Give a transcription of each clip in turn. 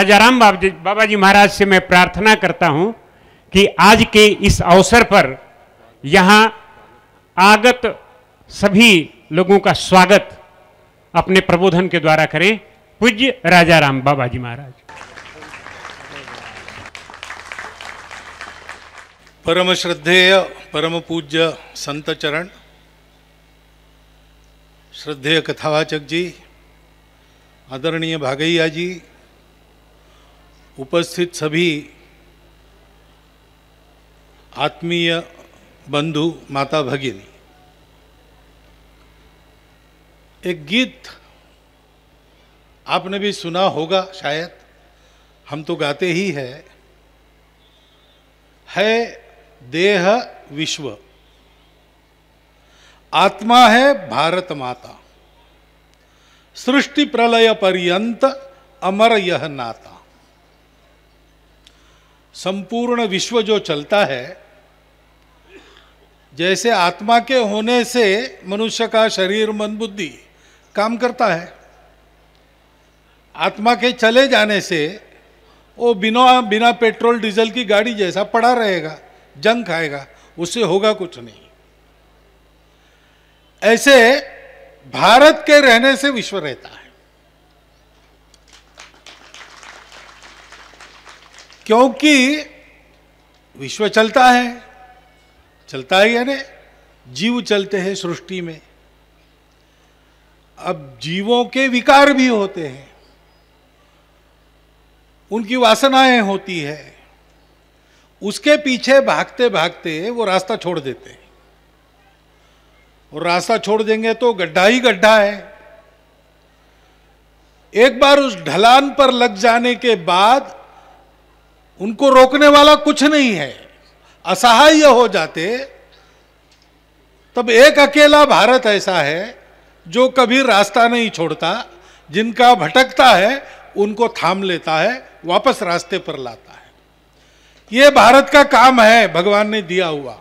राजाराम बाबा जी महाराज से मैं प्रार्थना करता हूं कि आज के इस अवसर पर यहां आगत सभी लोगों का स्वागत अपने प्रबोधन के द्वारा करें पूज्य राजाराम बाबा जी महाराज परम श्रद्धेय परम पूज्य संत चरण श्रद्धेय कथावाचक जी आदरणीय भागैया जी उपस्थित सभी आत्मीय बंधु माता भगिनी एक गीत आपने भी सुना होगा शायद हम तो गाते ही है है देह विश्व आत्मा है भारत माता सृष्टि प्रलय पर्यंत अमर यह नाता संपूर्ण विश्व जो चलता है जैसे आत्मा के होने से मनुष्य का शरीर मन बुद्धि काम करता है आत्मा के चले जाने से वो बिना बिना पेट्रोल डीजल की गाड़ी जैसा पड़ा रहेगा जंग खाएगा उससे होगा कुछ नहीं ऐसे भारत के रहने से विश्व रहता है क्योंकि विश्व चलता है चलता है यानी जीव चलते हैं सृष्टि में अब जीवों के विकार भी होते हैं उनकी वासनाएं होती है उसके पीछे भागते भागते वो रास्ता छोड़ देते हैं और रास्ता छोड़ देंगे तो गड्ढा ही गड्ढा है एक बार उस ढलान पर लग जाने के बाद उनको रोकने वाला कुछ नहीं है असहाय हो जाते तब एक अकेला भारत ऐसा है जो कभी रास्ता नहीं छोड़ता जिनका भटकता है उनको थाम लेता है वापस रास्ते पर लाता है ये भारत का काम है भगवान ने दिया हुआ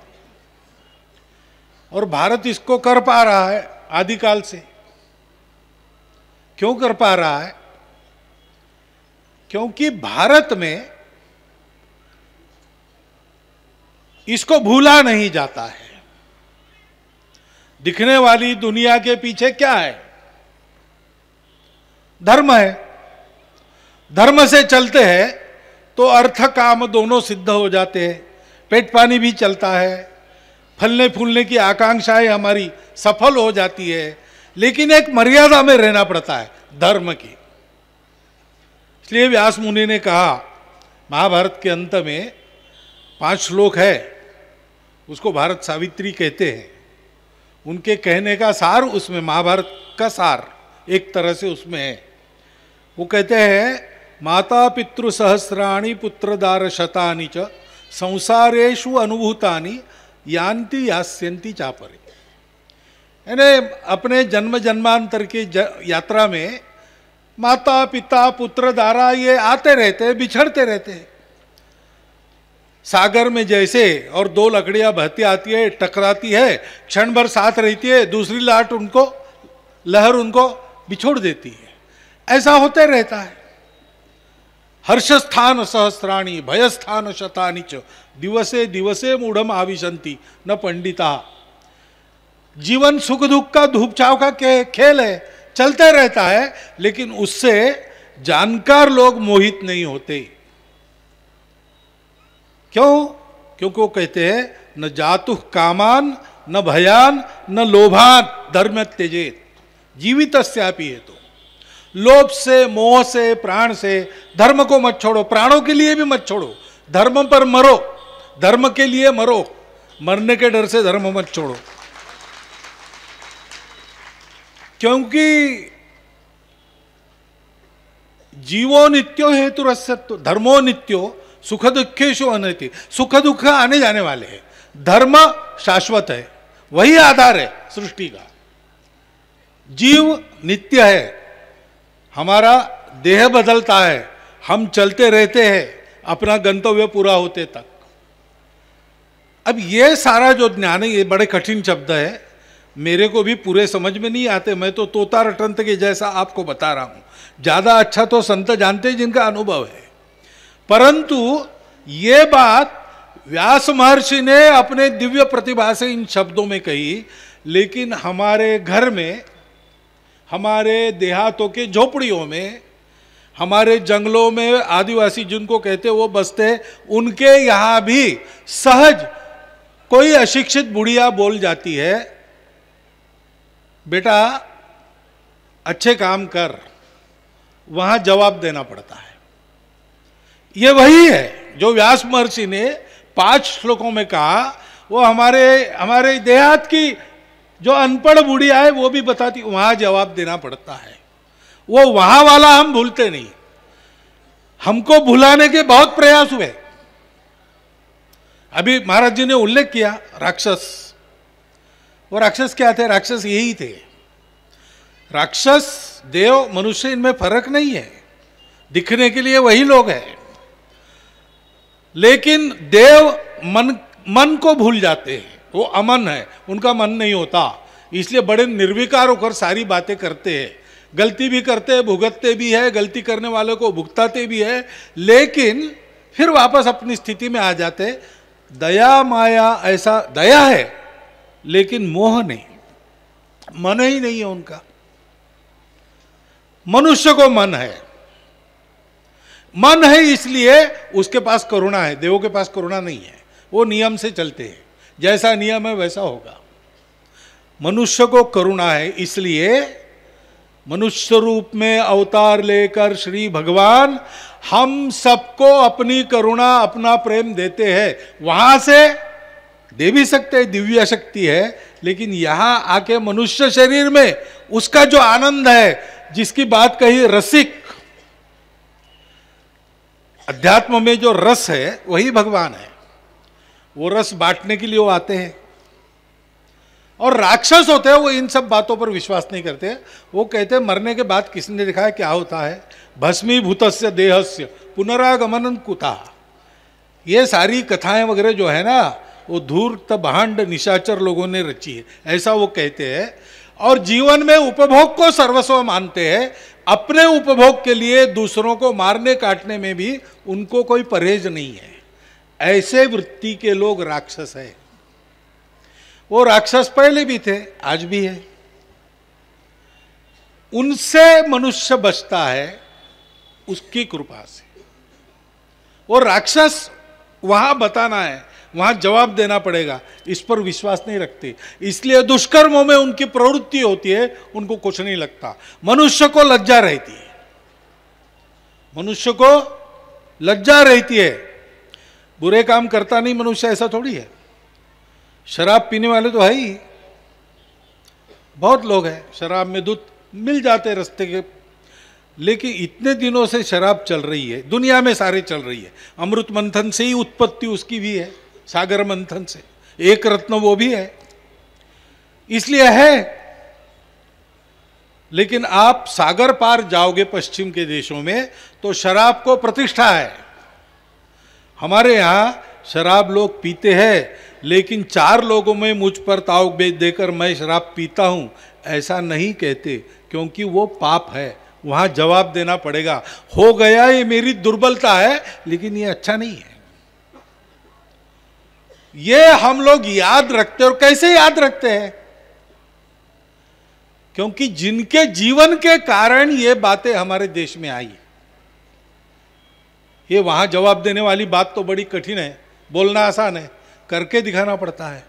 और भारत इसको कर पा रहा है आदिकाल से क्यों कर पा रहा है क्योंकि भारत में इसको भूला नहीं जाता है दिखने वाली दुनिया के पीछे क्या है धर्म है धर्म से चलते हैं तो अर्थ काम दोनों सिद्ध हो जाते हैं पेट पानी भी चलता है फलने फूलने की आकांक्षाएं हमारी सफल हो जाती है लेकिन एक मर्यादा में रहना पड़ता है धर्म की इसलिए व्यास मुनि ने कहा महाभारत के अंत में पांच श्लोक है उसको भारत सावित्री कहते हैं उनके कहने का सार उसमें महाभारत का सार एक तरह से उसमें है वो कहते हैं माता पितृ सहस्राणी पुत्रदार शता च संसारेशु अनुभूता यान्ति यास्यंती चापरे यानी अपने जन्म जन्मांतर के ज, यात्रा में माता पिता पुत्र दारा ये आते रहते हैं बिछड़ते रहते हैं सागर में जैसे और दो लकड़ियां बहती आती है टकराती है क्षण भर साथ रहती है दूसरी लाट उनको लहर उनको बिछोड़ देती है ऐसा होते रहता है हर्ष स्थान सहस्राणी भय स्थान शतानी च दिवसे दिवसे मूढ़म आविशंति न पंडिता जीवन सुख दुख का धूप छाव का खेल है चलते रहता है लेकिन उससे जानकार लोग मोहित नहीं होते क्यों क्योंकि वो कहते हैं न जातु कामान न भयान न लोभान धर्म त्यजेत जीवित है तो लोभ से मोह से प्राण से धर्म को मत छोड़ो प्राणों के लिए भी मत छोड़ो धर्म पर मरो धर्म के लिए मरो मरने के डर से धर्म मत छोड़ो क्योंकि जीवो नित्यो हेतु रस्य धर्मो नित्यो सुख दुखेशु अनति सुख दुख आने जाने वाले हैं धर्म शाश्वत है वही आधार है सृष्टि का जीव नित्य है हमारा देह बदलता है हम चलते रहते हैं अपना गंतव्य पूरा होते तक अब ये सारा जो ज्ञान है ये बड़े कठिन शब्द है मेरे को भी पूरे समझ में नहीं आते मैं तो तोता रटंत के जैसा आपको बता रहा हूं ज़्यादा अच्छा तो संत जानते जिनका अनुभव है परंतु ये बात व्यास महर्षि ने अपने दिव्य प्रतिभा से इन शब्दों में कही लेकिन हमारे घर में हमारे देहातों के झोपड़ियों में हमारे जंगलों में आदिवासी जिनको कहते वो बसते उनके यहाँ भी सहज कोई अशिक्षित बुढ़िया बोल जाती है बेटा अच्छे काम कर वहाँ जवाब देना पड़ता है ये वही है जो व्यास महर्षि ने पांच श्लोकों में कहा वो हमारे हमारे देहात की जो अनपढ़ बूढ़ी आए वो भी बताती वहां जवाब देना पड़ता है वो वहां वाला हम भूलते नहीं हमको भुलाने के बहुत प्रयास हुए अभी महाराज जी ने उल्लेख किया राक्षस वो राक्षस क्या थे राक्षस यही थे राक्षस देव मनुष्य इनमें फर्क नहीं है दिखने के लिए वही लोग हैं लेकिन देव मन मन को भूल जाते हैं वो अमन है उनका मन नहीं होता इसलिए बड़े निर्विकार होकर सारी बातें करते हैं गलती भी करते हैं भुगतते भी है गलती करने वाले को भुगताते भी है लेकिन फिर वापस अपनी स्थिति में आ जाते दया माया ऐसा दया है लेकिन मोह नहीं मन ही नहीं है उनका मनुष्य को मन है मन है इसलिए उसके पास करुणा है देवों के पास करुणा नहीं है वो नियम से चलते हैं जैसा नियम है वैसा होगा मनुष्य को करुणा है इसलिए मनुष्य रूप में अवतार लेकर श्री भगवान हम सबको अपनी करुणा अपना प्रेम देते हैं वहां से दे भी सकते हैं दिव्य शक्ति है लेकिन यहां आके मनुष्य शरीर में उसका जो आनंद है जिसकी बात कही रसिक अध्यात्म में जो रस है वही भगवान है वो रस बांटने के लिए वो आते हैं और राक्षस होते हैं वो इन सब बातों पर विश्वास नहीं करते वो कहते हैं मरने के बाद किसने देखा क्या होता है भस्मीभूत देहस्य पुनरागमन कुता ये सारी कथाएं वगैरह जो है ना वो धूर्त भांड निशाचर लोगों ने रची है ऐसा वो कहते हैं और जीवन में उपभोग को सर्वस्व मानते हैं अपने उपभोग के लिए दूसरों को मारने काटने में भी उनको कोई परहेज नहीं है ऐसे वृत्ति के लोग राक्षस है वो राक्षस पहले भी थे आज भी है उनसे मनुष्य बचता है उसकी कृपा से वो राक्षस वहां बताना है वहाँ जवाब देना पड़ेगा इस पर विश्वास नहीं रखते इसलिए दुष्कर्मों में उनकी प्रवृत्ति होती है उनको कुछ नहीं लगता मनुष्य को लज्जा रहती है मनुष्य को लज्जा रहती है बुरे काम करता नहीं मनुष्य ऐसा थोड़ी है शराब पीने वाले तो है ही बहुत लोग हैं शराब में दूध मिल जाते रस्ते के लेकिन इतने दिनों से शराब चल रही है दुनिया में सारे चल रही है अमृत मंथन से ही उत्पत्ति उसकी भी है सागर मंथन से एक रत्न वो भी है इसलिए है लेकिन आप सागर पार जाओगे पश्चिम के देशों में तो शराब को प्रतिष्ठा है हमारे यहां शराब लोग पीते हैं लेकिन चार लोगों में मुझ पर ताव बेच देकर मैं शराब पीता हूं ऐसा नहीं कहते क्योंकि वो पाप है वहां जवाब देना पड़ेगा हो गया ये मेरी दुर्बलता है लेकिन ये अच्छा नहीं है ये हम लोग याद रखते और कैसे याद रखते हैं क्योंकि जिनके जीवन के कारण ये बातें हमारे देश में आई ये वहां जवाब देने वाली बात तो बड़ी कठिन है बोलना आसान है करके दिखाना पड़ता है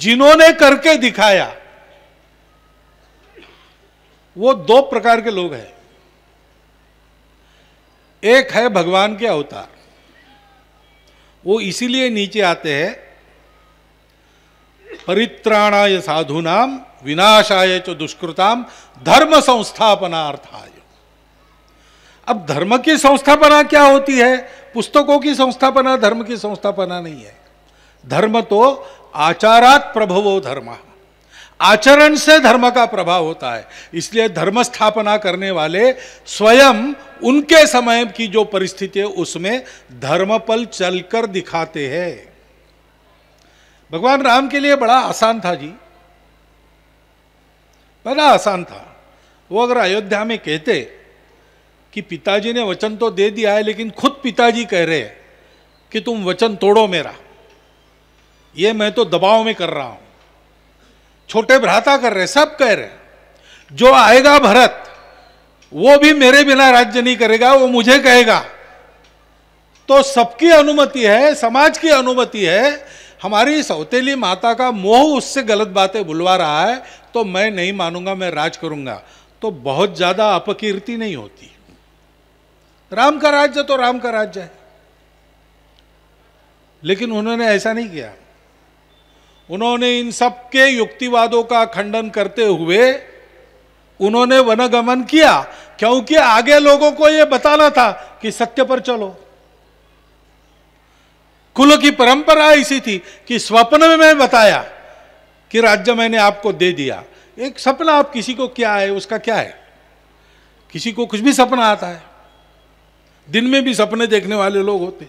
जिन्होंने करके दिखाया वो दो प्रकार के लोग हैं एक है भगवान के अवतार वो इसीलिए नीचे आते हैं परित्राणाय साधुनाम विनाशाय च दुष्कृताम धर्म संस्थापनार्थाय अब धर्म की संस्थापना क्या होती है पुस्तकों की संस्थापना धर्म की संस्थापना नहीं है धर्म तो आचारात प्रभवो धर्म है आचरण से धर्म का प्रभाव होता है इसलिए धर्म स्थापना करने वाले स्वयं उनके समय की जो परिस्थिति है उसमें धर्मपल चलकर दिखाते हैं भगवान राम के लिए बड़ा आसान था जी बड़ा आसान था वो अगर अयोध्या में कहते कि पिताजी ने वचन तो दे दिया है लेकिन खुद पिताजी कह रहे हैं कि तुम वचन तोड़ो मेरा ये मैं तो दबाव में कर रहा हूं छोटे भ्राता कर रहे सब कह रहे जो आएगा भरत वो भी मेरे बिना राज्य नहीं करेगा वो मुझे कहेगा तो सबकी अनुमति है समाज की अनुमति है हमारी सौतेली माता का मोह उससे गलत बातें बुलवा रहा है तो मैं नहीं मानूंगा मैं राज करूंगा तो बहुत ज्यादा अपकीर्ति नहीं होती राम का राज्य तो राम का राज्य है लेकिन उन्होंने ऐसा नहीं किया उन्होंने इन सब के युक्तिवादों का खंडन करते हुए उन्होंने वनगमन किया क्योंकि आगे लोगों को यह बताना था कि सत्य पर चलो कुल की परंपरा ऐसी थी कि स्वप्न में मैं बताया कि राज्य मैंने आपको दे दिया एक सपना आप किसी को क्या है उसका क्या है किसी को कुछ भी सपना आता है दिन में भी सपने देखने वाले लोग होते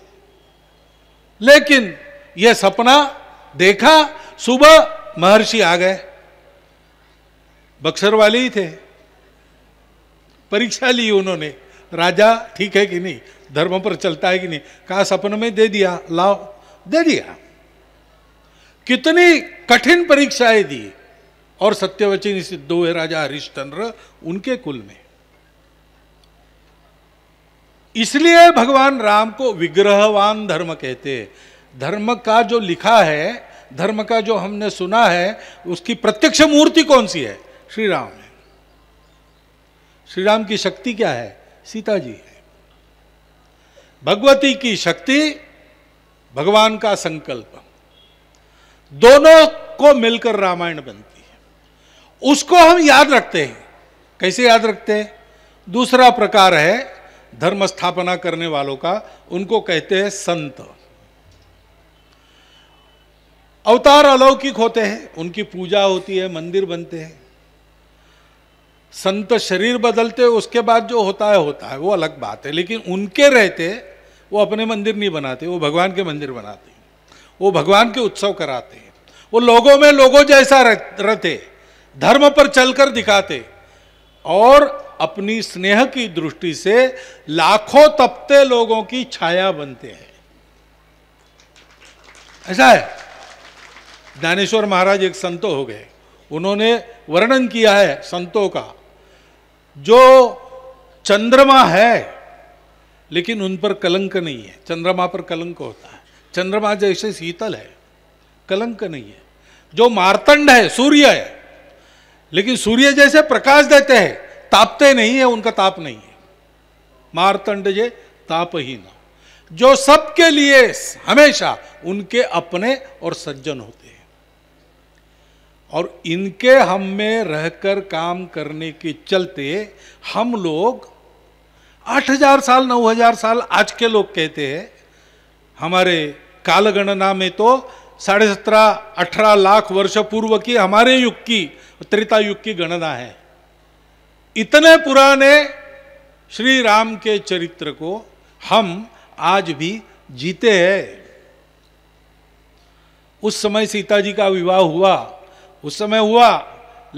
लेकिन यह सपना देखा सुबह महर्षि आ गए बक्सर वाले ही थे परीक्षा ली उन्होंने राजा ठीक है कि नहीं धर्म पर चलता है कि नहीं कहा सपन में दे दिया लाओ दे दिया कितनी कठिन परीक्षाएं दी और सत्यवचन सिद्धो है राजा हरिश्चंद्र उनके कुल में इसलिए भगवान राम को विग्रहवान धर्म कहते हैं धर्म का जो लिखा है धर्म का जो हमने सुना है उसकी प्रत्यक्ष मूर्ति कौन सी है श्री राम है श्री राम की शक्ति क्या है सीता जी है भगवती की शक्ति भगवान का संकल्प दोनों को मिलकर रामायण बनती है उसको हम याद रखते हैं कैसे याद रखते हैं दूसरा प्रकार है धर्म स्थापना करने वालों का उनको कहते हैं संत अवतार अलौकिक होते हैं उनकी पूजा होती है मंदिर बनते हैं संत शरीर बदलते उसके बाद जो होता है होता है वो अलग बात है लेकिन उनके रहते वो अपने मंदिर नहीं बनाते वो भगवान के मंदिर बनाते वो भगवान के उत्सव कराते हैं वो लोगों में लोगों जैसा रहते धर्म पर चलकर दिखाते और अपनी स्नेह की दृष्टि से लाखों तपते लोगों की छाया बनते हैं ऐसा है ज्ञानेश्वर महाराज एक संतो हो गए उन्होंने वर्णन किया है संतों का जो चंद्रमा है लेकिन उन पर कलंक नहीं है चंद्रमा पर कलंक होता है चंद्रमा जैसे शीतल है कलंक नहीं है जो मारतंड है सूर्य है लेकिन सूर्य जैसे प्रकाश देते हैं तापते नहीं है उनका ताप नहीं है मारतंड जे ताप ही ना जो सबके लिए हमेशा उनके अपने और सज्जन होते और इनके हम में रहकर काम करने के चलते हम लोग 8000 साल 9000 साल आज के लोग कहते हैं हमारे कालगणना में तो साढ़े सत्रह अठारह लाख वर्ष पूर्व की हमारे युग की त्रेता युग की गणना है इतने पुराने श्री राम के चरित्र को हम आज भी जीते हैं उस समय सीता जी का विवाह हुआ उस समय हुआ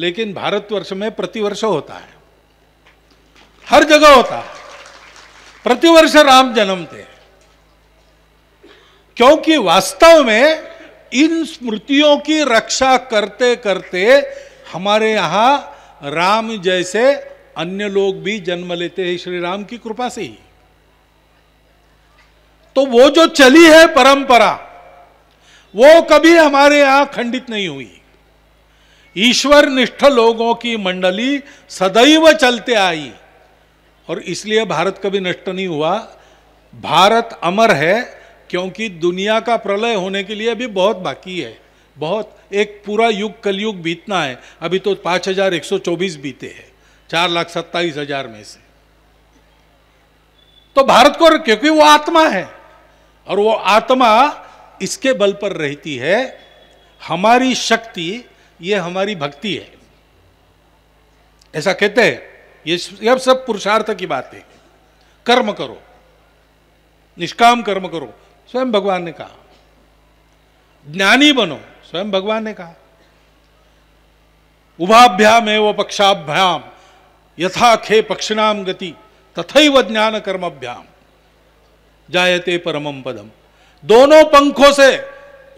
लेकिन भारतवर्ष में प्रतिवर्ष होता है हर जगह होता है प्रतिवर्ष राम जन्मते हैं क्योंकि वास्तव में इन स्मृतियों की रक्षा करते करते हमारे यहां राम जैसे अन्य लोग भी जन्म लेते हैं श्री राम की कृपा से ही तो वो जो चली है परंपरा वो कभी हमारे यहां खंडित नहीं हुई ईश्वर निष्ठ लोगों की मंडली सदैव चलते आई और इसलिए भारत कभी नष्ट नहीं हुआ भारत अमर है क्योंकि दुनिया का प्रलय होने के लिए अभी बहुत बाकी है बहुत एक पूरा युग कलयुग बीतना है अभी तो 5124 बीते हैं चार लाख सत्ताईस हजार में से तो भारत को क्योंकि वो आत्मा है और वो आत्मा इसके बल पर रहती है हमारी शक्ति ये हमारी भक्ति है ऐसा कहते हैं ये सब सब पुरुषार्थ की बात है कर्म करो निष्काम कर्म करो स्वयं भगवान ने कहा ज्ञानी बनो स्वयं भगवान ने कहा उभाभ्याम वो पक्षाभ्याम यथा खे पक्षनाम गति तथैव ज्ञान कर्माभ्याम जायते परमम पदम दोनों पंखों से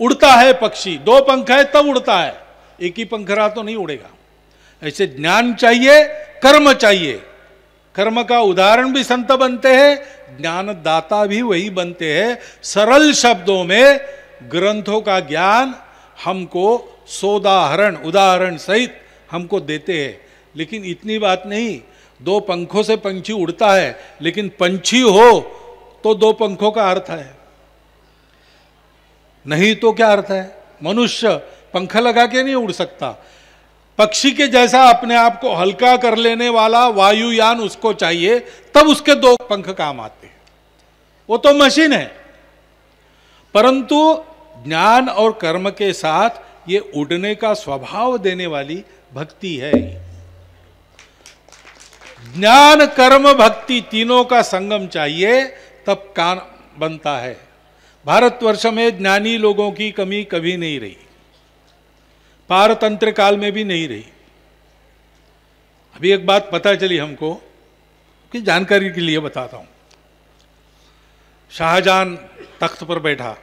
उड़ता है पक्षी दो पंख है तब उड़ता है एक ही पंखरा तो नहीं उड़ेगा ऐसे ज्ञान चाहिए कर्म चाहिए कर्म का उदाहरण भी संत बनते हैं ज्ञानदाता भी वही बनते हैं सरल शब्दों में ग्रंथों का ज्ञान हमको सोदाहरण उदाहरण सहित हमको देते हैं लेकिन इतनी बात नहीं दो पंखों से पंछी उड़ता है लेकिन पंछी हो तो दो पंखों का अर्थ है नहीं तो क्या अर्थ है मनुष्य पंखा लगा के नहीं उड़ सकता पक्षी के जैसा अपने आप को हल्का कर लेने वाला वायुयान उसको चाहिए तब उसके दो पंख काम आते हैं वो तो मशीन है परंतु ज्ञान और कर्म के साथ ये उड़ने का स्वभाव देने वाली भक्ति है ज्ञान कर्म भक्ति तीनों का संगम चाहिए तब काम बनता है भारतवर्ष में ज्ञानी लोगों की कमी कभी नहीं रही पारतंत्र काल में भी नहीं रही अभी एक बात पता चली हमको कि जानकारी के लिए बताता हूं शाहजहां तख्त पर बैठा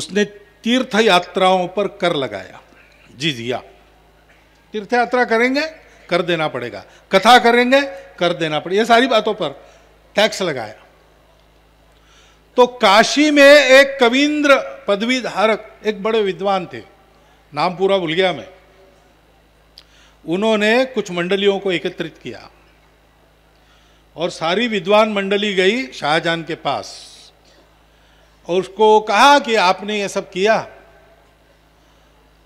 उसने तीर्थ यात्राओं पर कर लगाया जी जिया तीर्थ यात्रा करेंगे कर देना पड़ेगा कथा करेंगे कर देना पड़ेगा ये सारी बातों पर टैक्स लगाया तो काशी में एक कविंद्र पदवीधारक एक बड़े विद्वान थे नाम पूरा भूल गया मैं उन्होंने कुछ मंडलियों को एकत्रित किया और सारी विद्वान मंडली गई शाहजहां के पास और उसको कहा कि आपने ये सब किया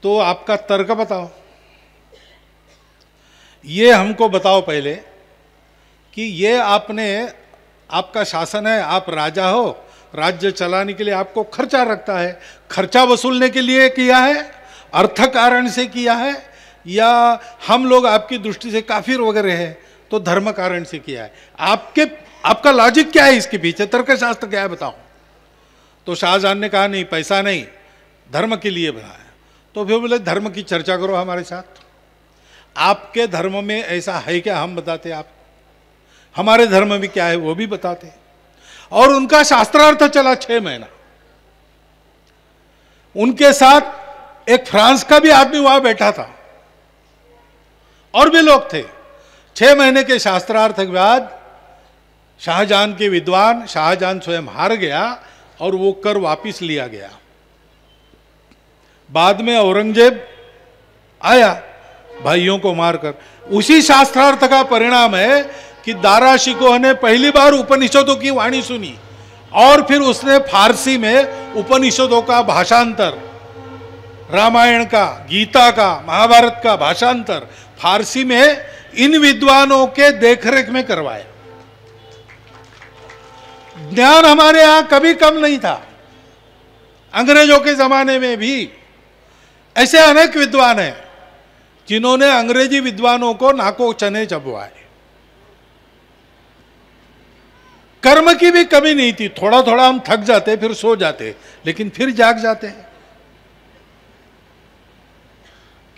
तो आपका तर्क बताओ ये हमको बताओ पहले कि ये आपने आपका शासन है आप राजा हो राज्य चलाने के लिए आपको खर्चा रखता है खर्चा वसूलने के लिए किया है अर्थ कारण से किया है या हम लोग आपकी दृष्टि से काफिर वगैरह हैं तो धर्म कारण से किया है आपके आपका लॉजिक क्या है इसके पीछे तर्कशास्त्र क्या है बताओ तो शाहजहान ने कहा नहीं पैसा नहीं धर्म के लिए बनाया तो फिर बोले धर्म की चर्चा करो हमारे साथ आपके धर्म में ऐसा है क्या हम बताते आप हमारे धर्म में क्या है वो भी बताते हैं और उनका शास्त्रार्थ चला छह महीना उनके साथ एक फ्रांस का भी आदमी वहां बैठा था और भी लोग थे छह महीने के शास्त्रार्थ के बाद शाहजहां के विद्वान शाहजहां स्वयं हार गया और वो कर वापस लिया गया बाद में औरंगजेब आया भाइयों को मारकर उसी शास्त्रार्थ का परिणाम है कि दारा शिकोह ने पहली बार उपनिषदों की वाणी सुनी और फिर उसने फारसी में उपनिषदों का भाषांतर रामायण का गीता का महाभारत का भाषांतर फारसी में इन विद्वानों के देखरेख में करवाया ज्ञान हमारे यहां कभी कम नहीं था अंग्रेजों के जमाने में भी ऐसे अनेक विद्वान हैं जिन्होंने अंग्रेजी विद्वानों को नाको चने चबवाए कर्म की भी कमी नहीं थी थोड़ा थोड़ा हम थक जाते फिर सो जाते लेकिन फिर जाग जाते हैं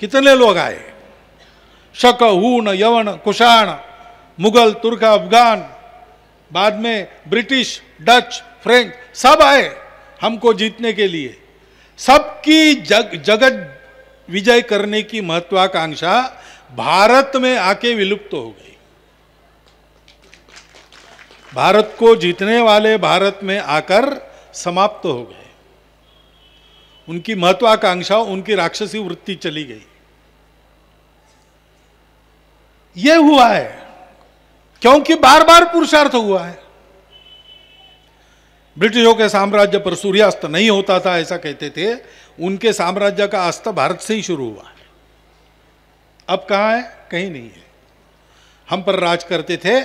कितने लोग आए शक हून यवन कुषाण मुगल तुर्क अफगान बाद में ब्रिटिश डच फ्रेंच सब आए हमको जीतने के लिए सबकी जग जगत विजय करने की महत्वाकांक्षा भारत में आके विलुप्त हो गई भारत को जीतने वाले भारत में आकर समाप्त हो गए उनकी महत्वाकांक्षा उनकी राक्षसी वृत्ति चली गई यह हुआ है क्योंकि बार बार पुरुषार्थ हुआ है ब्रिटिशों के साम्राज्य पर सूर्यास्त नहीं होता था ऐसा कहते थे उनके साम्राज्य का अस्त भारत से ही शुरू हुआ है अब कहा है कहीं नहीं है हम पर राज करते थे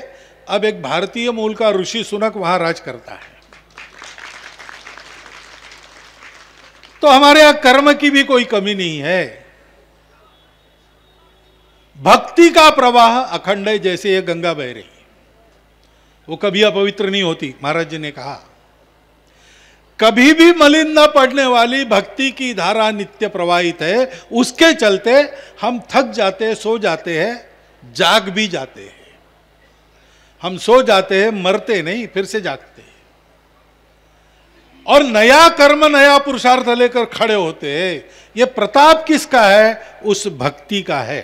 अब एक भारतीय मूल का ऋषि सुनक वहां राज करता है तो हमारे यहां कर्म की भी कोई कमी नहीं है भक्ति का प्रवाह अखंड है जैसे यह गंगा बह रही वो कभी अपवित्र नहीं होती महाराज जी ने कहा कभी भी मलिन न पड़ने वाली भक्ति की धारा नित्य प्रवाहित है उसके चलते हम थक जाते सो जाते हैं जाग भी जाते हैं हम सो जाते हैं मरते नहीं फिर से जागते हैं और नया कर्म नया पुरुषार्थ लेकर खड़े होते हैं यह प्रताप किसका है उस भक्ति का है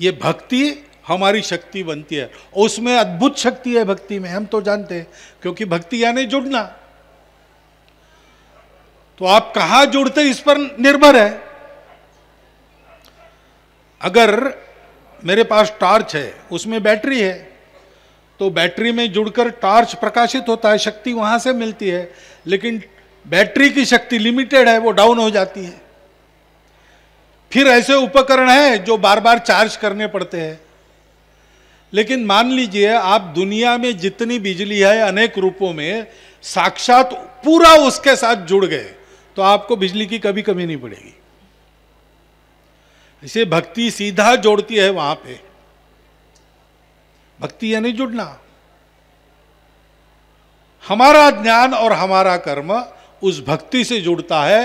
ये भक्ति हमारी शक्ति बनती है उसमें अद्भुत शक्ति है भक्ति में हम तो जानते हैं क्योंकि भक्ति यानी जुड़ना तो आप कहा जुड़ते इस पर निर्भर है अगर मेरे पास टार्च है उसमें बैटरी है तो बैटरी में जुड़कर टार्च प्रकाशित होता है शक्ति वहाँ से मिलती है लेकिन बैटरी की शक्ति लिमिटेड है वो डाउन हो जाती है फिर ऐसे उपकरण हैं जो बार बार चार्ज करने पड़ते हैं लेकिन मान लीजिए आप दुनिया में जितनी बिजली है अनेक रूपों में साक्षात पूरा उसके साथ जुड़ गए तो आपको बिजली की कभी कमी नहीं पड़ेगी इसे भक्ति सीधा जोड़ती है वहां पे भक्ति यानी जुड़ना हमारा ज्ञान और हमारा कर्म उस भक्ति से जुड़ता है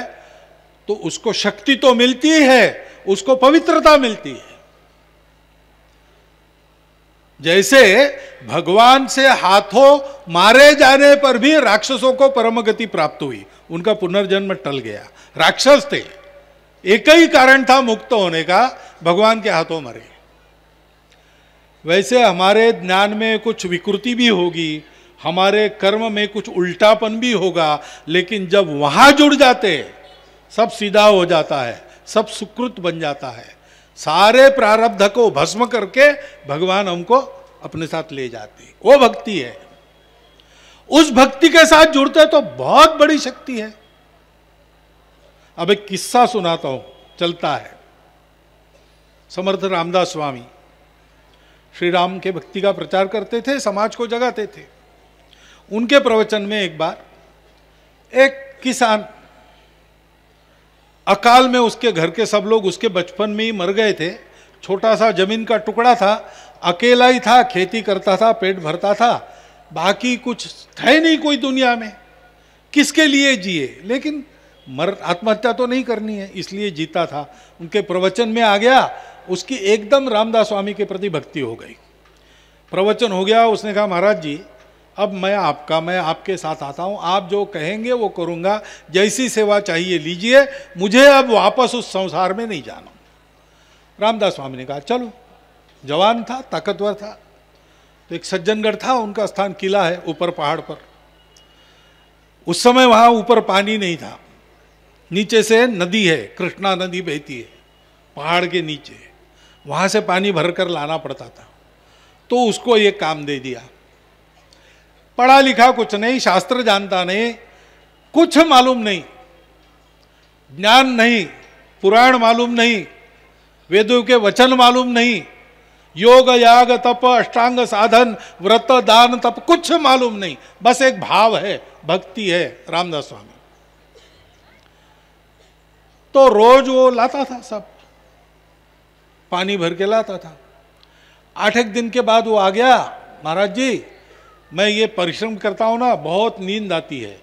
तो उसको शक्ति तो मिलती है उसको पवित्रता मिलती है जैसे भगवान से हाथों मारे जाने पर भी राक्षसों को परम गति प्राप्त हुई उनका पुनर्जन्म टल गया राक्षस थे एक ही कारण था मुक्त होने का भगवान के हाथों मरे वैसे हमारे ज्ञान में कुछ विकृति भी होगी हमारे कर्म में कुछ उल्टापन भी होगा लेकिन जब वहां जुड़ जाते सब सीधा हो जाता है सब सुकृत बन जाता है सारे प्रारब्ध को भस्म करके भगवान हमको अपने साथ ले जाते वो भक्ति है उस भक्ति के साथ जुड़ते तो बहुत बड़ी शक्ति है अब एक किस्सा सुनाता हूँ चलता है समर्थ रामदास स्वामी श्री राम के भक्ति का प्रचार करते थे समाज को जगाते थे उनके प्रवचन में एक बार एक किसान अकाल में उसके घर के सब लोग उसके बचपन में ही मर गए थे छोटा सा जमीन का टुकड़ा था अकेला ही था खेती करता था पेट भरता था बाकी कुछ है नहीं कोई दुनिया में किसके लिए जिए लेकिन मर आत्महत्या तो नहीं करनी है इसलिए जीता था उनके प्रवचन में आ गया उसकी एकदम रामदास स्वामी के प्रति भक्ति हो गई प्रवचन हो गया उसने कहा महाराज जी अब मैं आपका मैं आपके साथ आता हूँ आप जो कहेंगे वो करूँगा जैसी सेवा चाहिए लीजिए मुझे अब वापस उस संसार में नहीं जाना रामदास स्वामी ने कहा चलो जवान था ताकतवर था तो एक सज्जनगढ़ था उनका स्थान किला है ऊपर पहाड़ पर उस समय वहाँ ऊपर पानी नहीं था नीचे से नदी है कृष्णा नदी बहती है पहाड़ के नीचे वहाँ से पानी भर कर लाना पड़ता था तो उसको ये काम दे दिया पढ़ा लिखा कुछ नहीं शास्त्र जानता नहीं कुछ मालूम नहीं ज्ञान नहीं पुराण मालूम नहीं वेदों के वचन मालूम नहीं योग याग तप अष्टांग साधन व्रत दान तप कुछ मालूम नहीं बस एक भाव है भक्ति है रामदास स्वामी तो रोज वो लाता था सब पानी भर के लाता था आठ एक दिन के बाद वो आ गया महाराज जी मैं ये परिश्रम करता हूँ ना बहुत नींद आती है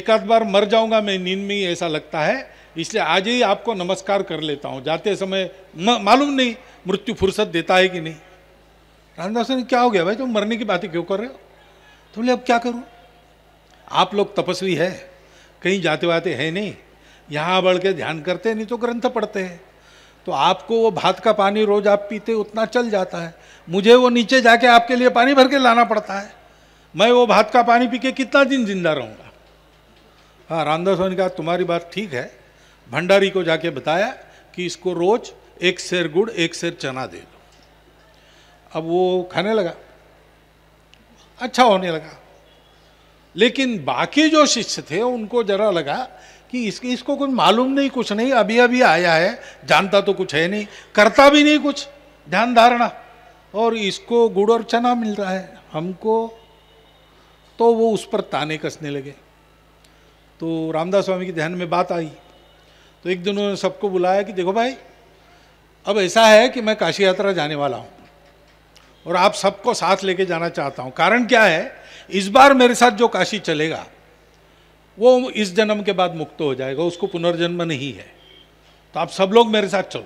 एक आध बार मर जाऊँगा मैं नींद में ही ऐसा लगता है इसलिए आज ही आपको नमस्कार कर लेता हूँ जाते समय मालूम नहीं मृत्यु फुर्सत देता है कि नहीं रामदास ने क्या हो गया भाई तुम तो मरने की बातें क्यों कर रहे हो तो बोले अब क्या करूँ आप लोग तपस्वी है कहीं जाते वाते हैं नहीं यहाँ बढ़ के ध्यान करते हैं नहीं तो ग्रंथ पढ़ते हैं तो आपको वो भात का पानी रोज आप पीते उतना चल जाता है मुझे वो नीचे जाके आपके लिए पानी भर के लाना पड़ता है मैं वो भात का पानी पी के कितना दिन जिंदा रहूँगा हाँ रामदास ने कहा तुम्हारी बात ठीक है भंडारी को जाके बताया कि इसको रोज एक शेर गुड़ एक शेर चना दे दो अब वो खाने लगा अच्छा होने लगा लेकिन बाकी जो शिष्य थे उनको जरा लगा कि इसकी इसको कुछ मालूम नहीं कुछ नहीं अभी अभी आया है जानता तो कुछ है नहीं करता भी नहीं कुछ ध्यान धारणा और इसको गुड़ और चना मिल रहा है हमको तो वो उस पर ताने कसने लगे तो रामदास स्वामी के ध्यान में बात आई तो एक दिन उन्होंने सबको बुलाया कि देखो भाई अब ऐसा है कि मैं काशी यात्रा जाने वाला हूँ और आप सबको साथ लेके जाना चाहता हूँ कारण क्या है इस बार मेरे साथ जो काशी चलेगा वो इस जन्म के बाद मुक्त हो जाएगा उसको पुनर्जन्म नहीं है तो आप सब लोग मेरे साथ चलो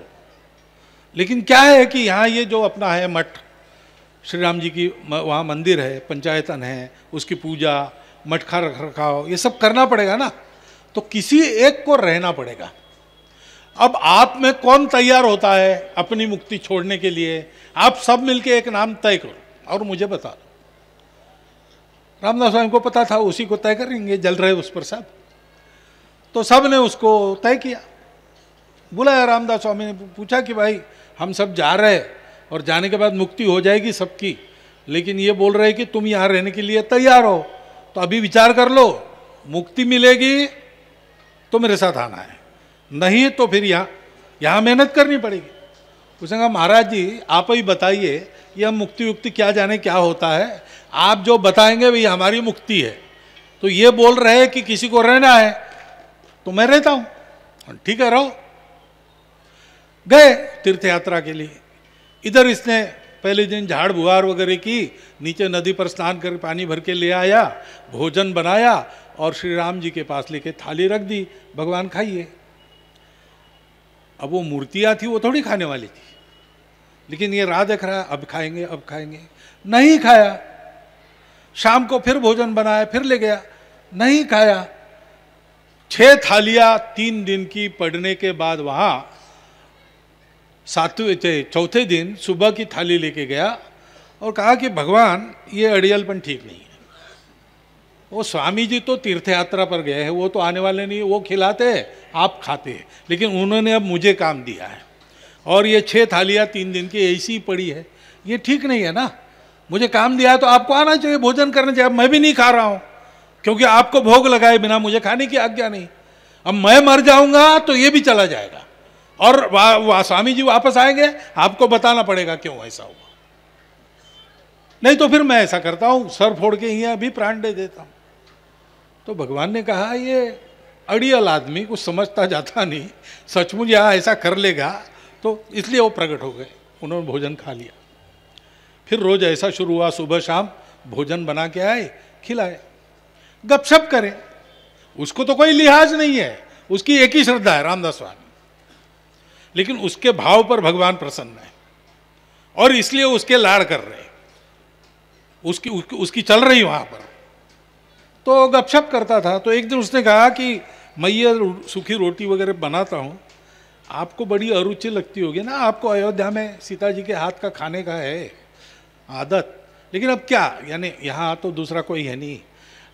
लेकिन क्या है कि यहाँ ये जो अपना है मठ श्री राम जी की वहाँ मंदिर है पंचायतन है उसकी पूजा मटखा रख रखाव ये सब करना पड़ेगा ना तो किसी एक को रहना पड़ेगा अब आप में कौन तैयार होता है अपनी मुक्ति छोड़ने के लिए आप सब मिलके एक नाम तय करो और मुझे बता दो रामदास स्वामी को पता था उसी को तय करेंगे जल रहे उस पर सब तो सब ने उसको तय किया बुलाया रामदास स्वामी ने पूछा कि भाई हम सब जा रहे और जाने के बाद मुक्ति हो जाएगी सबकी लेकिन ये बोल रहे कि तुम यहाँ रहने के लिए तैयार हो तो अभी विचार कर लो मुक्ति मिलेगी तो मेरे साथ आना है नहीं तो फिर यहाँ यहाँ मेहनत करनी पड़ेगी उसने कहा महाराज जी आप ही बताइए हम मुक्ति युक्ति क्या जाने क्या होता है आप जो बताएंगे भाई हमारी मुक्ति है तो ये बोल रहे हैं कि किसी को रहना है तो मैं रहता हूं ठीक है रहो गए तीर्थ यात्रा के लिए इधर इसने पहले दिन झाड़ बुहार वगैरह की नीचे नदी पर स्नान कर पानी भर के ले आया भोजन बनाया और श्री राम जी के पास लेके थाली रख दी भगवान खाइए अब वो मूर्तियां थी वो थोड़ी खाने वाली थी लेकिन ये राह देख रहा अब खाएंगे अब खाएंगे नहीं खाया शाम को फिर भोजन बनाया फिर ले गया नहीं खाया छह थालियां तीन दिन की पढ़ने के बाद वहां सातवें चौथे दिन सुबह की थाली लेके गया और कहा कि भगवान ये अड़ियलपन ठीक नहीं है वो स्वामी जी तो तीर्थ यात्रा पर गए हैं वो तो आने वाले नहीं वो खिलाते हैं आप खाते हैं लेकिन उन्होंने अब मुझे काम दिया है और ये छः थालियाँ तीन दिन की ऐसी ही पड़ी है ये ठीक नहीं है ना मुझे काम दिया है तो आपको आना चाहिए भोजन करना चाहिए मैं भी नहीं खा रहा हूँ क्योंकि आपको भोग लगाए बिना मुझे खाने की आज्ञा नहीं अब मैं मर जाऊंगा तो ये भी चला जाएगा और वा, वा, स्वामी जी वापस आएंगे आपको बताना पड़ेगा क्यों ऐसा हुआ नहीं तो फिर मैं ऐसा करता हूँ सर फोड़ के ही अभी प्राण दे देता हूँ तो भगवान ने कहा ये अड़ियल आदमी कुछ समझता जाता नहीं सचमुच यहाँ ऐसा कर लेगा तो इसलिए वो प्रकट हो गए उन्होंने भोजन खा लिया फिर रोज ऐसा शुरू हुआ सुबह शाम भोजन बना के आए खिलाए गपशप करें उसको तो कोई लिहाज नहीं है उसकी एक ही श्रद्धा है रामदास स्वामी लेकिन उसके भाव पर भगवान प्रसन्न है और इसलिए उसके लाड़ कर रहे उसकी उसकी, उसकी चल रही वहाँ पर तो गपशप करता था तो एक दिन उसने कहा कि मैं ये सूखी रोटी वगैरह बनाता हूँ आपको बड़ी अरुचि लगती होगी ना आपको अयोध्या में सीता जी के हाथ का खाने का है आदत लेकिन अब क्या यानी यहाँ तो दूसरा कोई है नहीं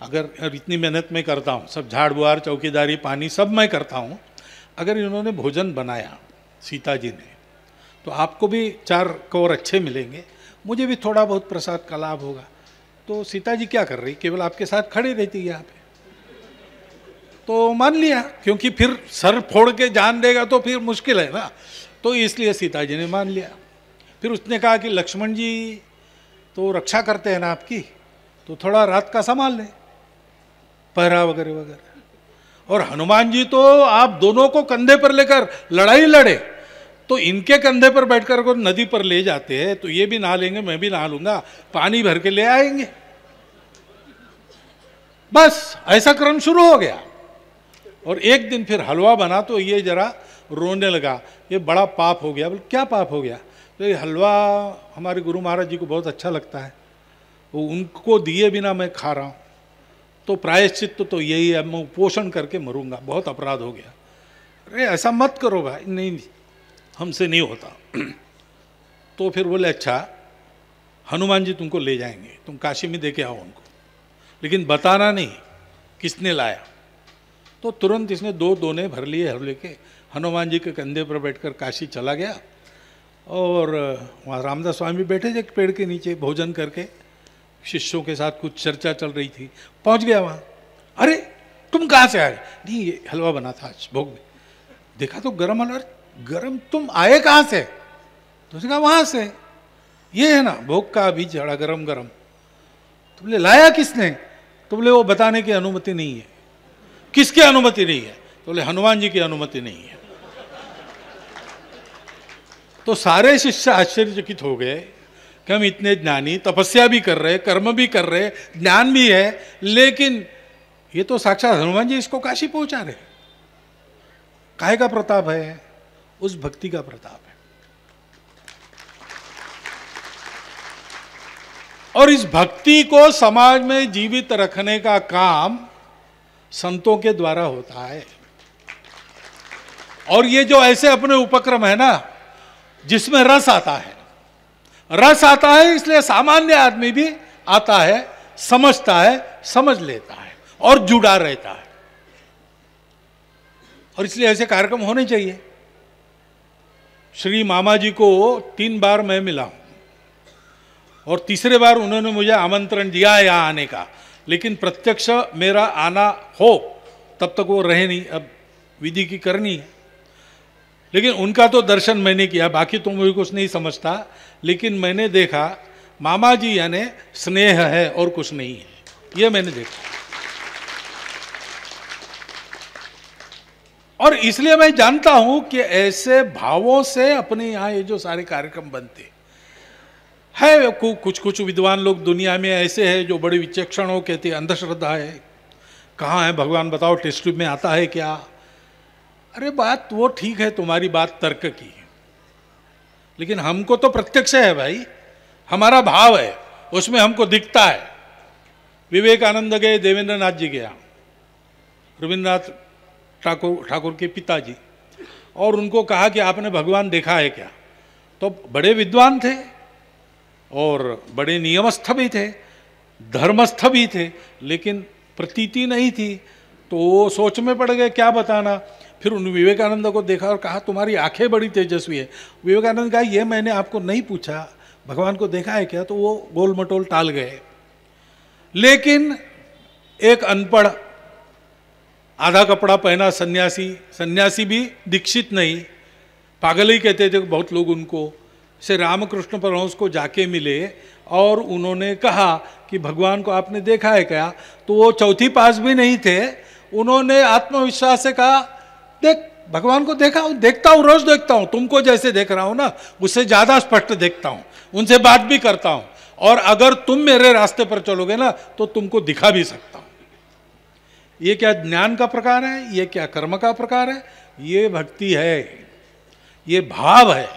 अगर इतनी मेहनत में करता हूँ सब झाड़ बुआर चौकीदारी पानी सब मैं करता हूँ अगर इन्होंने भोजन बनाया सीता जी ने तो आपको भी चार कौर अच्छे मिलेंगे मुझे भी थोड़ा बहुत प्रसाद का लाभ होगा तो सीता जी क्या कर रही केवल आपके साथ खड़ी रहती यहाँ पे तो मान लिया क्योंकि फिर सर फोड़ के जान देगा तो फिर मुश्किल है ना तो इसलिए सीता जी ने मान लिया फिर उसने कहा कि लक्ष्मण जी तो रक्षा करते हैं ना आपकी तो थोड़ा रात का संभाल ले पहरा वगैरह वगैरह और हनुमान जी तो आप दोनों को कंधे पर लेकर लड़ाई लड़े तो इनके कंधे पर बैठकर अगर नदी पर ले जाते हैं तो ये भी नहा लेंगे मैं भी नहा लूंगा पानी भर के ले आएंगे बस ऐसा क्रम शुरू हो गया और एक दिन फिर हलवा बना तो ये जरा रोने लगा ये बड़ा पाप हो गया बोले क्या पाप हो गया तो ये हलवा हमारे गुरु महाराज जी को बहुत अच्छा लगता है वो उनको दिए बिना मैं खा रहा हूँ तो प्रायश्चित तो, तो यही है मैं पोषण करके मरूंगा बहुत अपराध हो गया अरे ऐसा मत करो भाई नहीं, नहीं हमसे नहीं होता तो फिर बोले अच्छा हनुमान जी तुमको ले जाएंगे तुम काशी में दे के आओ उनको लेकिन बताना नहीं किसने लाया तो तुरंत इसने दो दोने भर लिए हर के हनुमान जी के कंधे पर बैठकर काशी चला गया और वहाँ रामदास स्वामी बैठे थे पेड़ के नीचे भोजन करके शिष्यों के साथ कुछ चर्चा चल रही थी पहुँच गया वहाँ अरे तुम कहाँ से आए नहीं ये हलवा बना था आज भोग में देखा तो गरम हलवा गरम तुम आए कहाँ से तो कहा वहाँ से ये है ना भोग का अभी जड़ा गरम गरम तो बोले लाया किसने तो बोले वो बताने की अनुमति नहीं है किसकी अनुमति नहीं है तो बोले हनुमान जी की अनुमति नहीं है तो सारे शिष्य आश्चर्यचकित हो गए कि हम इतने ज्ञानी तपस्या भी कर रहे कर्म भी कर रहे ज्ञान भी है लेकिन ये तो साक्षात हनुमान जी इसको काशी पहुंचा रहे काय का प्रताप है उस भक्ति का प्रताप है और इस भक्ति को समाज में जीवित रखने का काम संतों के द्वारा होता है और ये जो ऐसे अपने उपक्रम है ना जिसमें रस आता है रस आता है इसलिए सामान्य आदमी भी आता है समझता है समझ लेता है और जुड़ा रहता है और इसलिए ऐसे कार्यक्रम होने चाहिए श्री मामा जी को तीन बार मैं मिला हूं और तीसरे बार उन्होंने मुझे आमंत्रण दिया है यहाँ आने का लेकिन प्रत्यक्ष मेरा आना हो तब तक वो रहे नहीं अब विधि की करनी है लेकिन उनका तो दर्शन मैंने किया बाकी तो मुझे कुछ नहीं समझता लेकिन मैंने देखा मामा जी यानी स्नेह है और कुछ नहीं है यह मैंने देखा और इसलिए मैं जानता हूं कि ऐसे भावों से अपने यहाँ ये जो सारे कार्यक्रम बनते है कुछ कुछ विद्वान लोग दुनिया में ऐसे हैं जो बड़े विचक्षण हो कहते अंधश्रद्धा है कहाँ है भगवान बताओ टेस्ट में आता है क्या अरे बात तो वो ठीक है तुम्हारी बात तर्क की है लेकिन हमको तो प्रत्यक्ष है भाई हमारा भाव है उसमें हमको दिखता है विवेकानंद गए देवेंद्र नाथ जी गया रविन्द्रनाथ ठाकुर ठाकुर के पिताजी और उनको कहा कि आपने भगवान देखा है क्या तो बड़े विद्वान थे और बड़े नियमस्थ भी थे धर्मस्थ भी थे लेकिन प्रतीति नहीं थी तो वो सोच में पड़ गए क्या बताना फिर उन विवेकानंद को देखा और कहा तुम्हारी आंखें बड़ी तेजस्वी है विवेकानंद कहा यह मैंने आपको नहीं पूछा भगवान को देखा है क्या तो वो गोल मटोल टाल गए लेकिन एक अनपढ़ आधा कपड़ा पहना सन्यासी सन्यासी भी दीक्षित नहीं पागल ही कहते थे बहुत लोग उनको से रामकृष्ण परमहंस को जाके मिले और उन्होंने कहा कि भगवान को आपने देखा है क्या तो वो चौथी पास भी नहीं थे उन्होंने आत्मविश्वास से कहा देख भगवान को देखा हूँ देखता हूँ रोज देखता हूँ तुमको जैसे देख रहा हूँ ना उससे ज़्यादा स्पष्ट देखता हूँ उनसे बात भी करता हूँ और अगर तुम मेरे रास्ते पर चलोगे ना तो तुमको दिखा भी सकता हूँ ये क्या ज्ञान का प्रकार है ये क्या कर्म का प्रकार है ये भक्ति है ये भाव है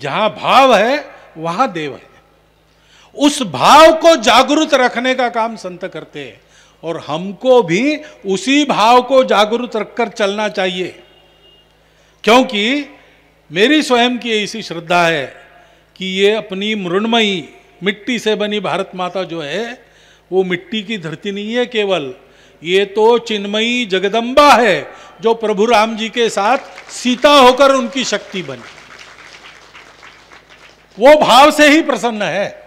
जहाँ भाव है वहाँ देव है उस भाव को जागृत रखने का काम संत करते हैं और हमको भी उसी भाव को जागरूक रखकर चलना चाहिए क्योंकि मेरी स्वयं की ऐसी श्रद्धा है कि ये अपनी मृणमयी मिट्टी से बनी भारत माता जो है वो मिट्टी की धरती नहीं है केवल ये तो चिन्मयी जगदम्बा है जो प्रभु राम जी के साथ सीता होकर उनकी शक्ति बनी वो भाव से ही प्रसन्न है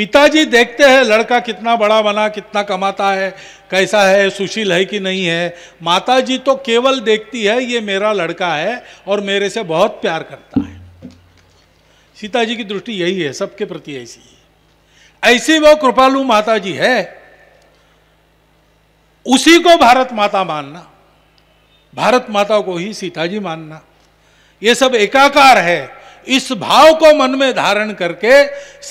पिताजी देखते हैं लड़का कितना बड़ा बना कितना कमाता है कैसा है सुशील है कि नहीं है माताजी तो केवल देखती है ये मेरा लड़का है और मेरे से बहुत प्यार करता है सीता जी की दृष्टि यही है सबके प्रति ऐसी है ऐसी वो कृपालु माता जी है उसी को भारत माता मानना भारत माता को ही सीता जी मानना ये सब एकाकार है इस भाव को मन में धारण करके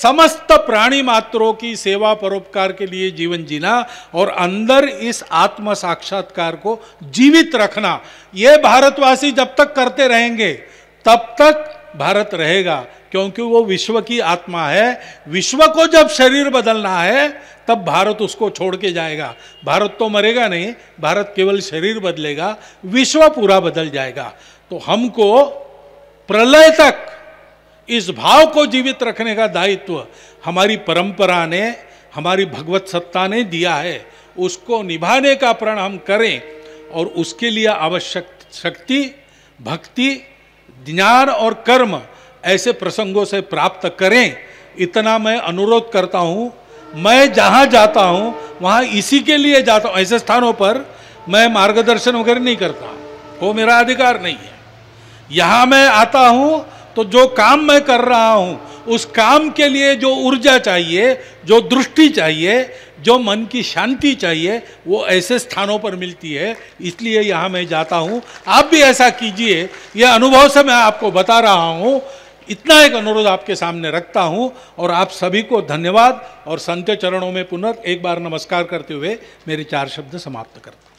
समस्त प्राणी मात्रों की सेवा परोपकार के लिए जीवन जीना और अंदर इस आत्म साक्षात्कार को जीवित रखना ये भारतवासी जब तक करते रहेंगे तब तक भारत रहेगा क्योंकि वो विश्व की आत्मा है विश्व को जब शरीर बदलना है तब भारत उसको छोड़ के जाएगा भारत तो मरेगा नहीं भारत केवल शरीर बदलेगा विश्व पूरा बदल जाएगा तो हमको प्रलय तक इस भाव को जीवित रखने का दायित्व हमारी परंपरा ने हमारी भगवत सत्ता ने दिया है उसको निभाने का प्रण हम करें और उसके लिए आवश्यक शक्ति भक्ति ज्ञान और कर्म ऐसे प्रसंगों से प्राप्त करें इतना मैं अनुरोध करता हूँ मैं जहाँ जाता हूँ वहाँ इसी के लिए जाता हूँ ऐसे स्थानों पर मैं मार्गदर्शन वगैरह नहीं करता वो मेरा अधिकार नहीं है यहाँ मैं आता हूँ तो जो काम मैं कर रहा हूँ उस काम के लिए जो ऊर्जा चाहिए जो दृष्टि चाहिए जो मन की शांति चाहिए वो ऐसे स्थानों पर मिलती है इसलिए यहाँ मैं जाता हूँ आप भी ऐसा कीजिए यह अनुभव से मैं आपको बता रहा हूँ इतना एक अनुरोध आपके सामने रखता हूँ और आप सभी को धन्यवाद और संत चरणों में पुनः एक बार नमस्कार करते हुए मेरे चार शब्द समाप्त करता